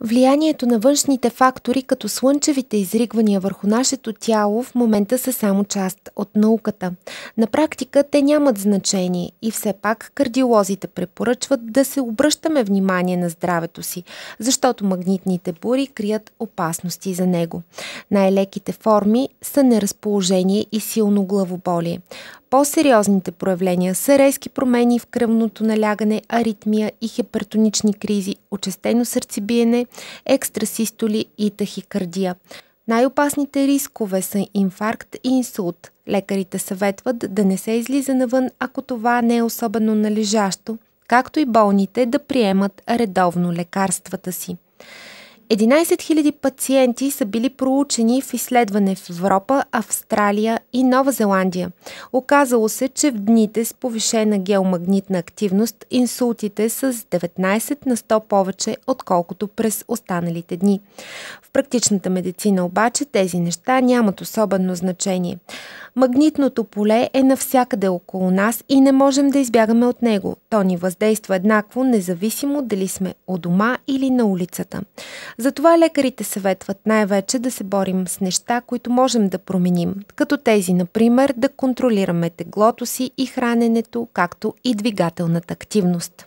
Влиянието на външните фактори, като слънчевите изригвания върху нашето тяло, в момента са само част от науката. На практика те нямат значение и все пак кардиолозите препоръчват да се обръщаме внимание на здравето си, защото магнитните бури крият опасности за него. Най-леките форми са неразположение и силно главоболие. По-сериозните проявления са резки промени в кръвното налягане, аритмия и хипертонични кризи, очестено сърцебиене, екстрасистоли и тахикардия. Най-опасните рискове са инфаркт и инсулт. Лекарите съветват да не се излиза навън, ако това не е особено належащо, както и болните да приемат редовно лекарствата си. 11 000 пациенти са били проучени в изследване в Европа, Австралия и Нова Зеландия. Оказало се, че в дните с повишена геомагнитна активност инсултите са с 19 на 100 повече, отколкото през останалите дни. В практичната медицина обаче тези неща нямат особено значение. Магнитното поле е навсякъде около нас и не можем да избягаме от него. То ни въздейства еднакво, независимо дали сме у дома или на улицата. Затова лекарите съветват най-вече да се борим с неща, които можем да променим, като тези, например, да контролираме теглото си и храненето, както и двигателната активност.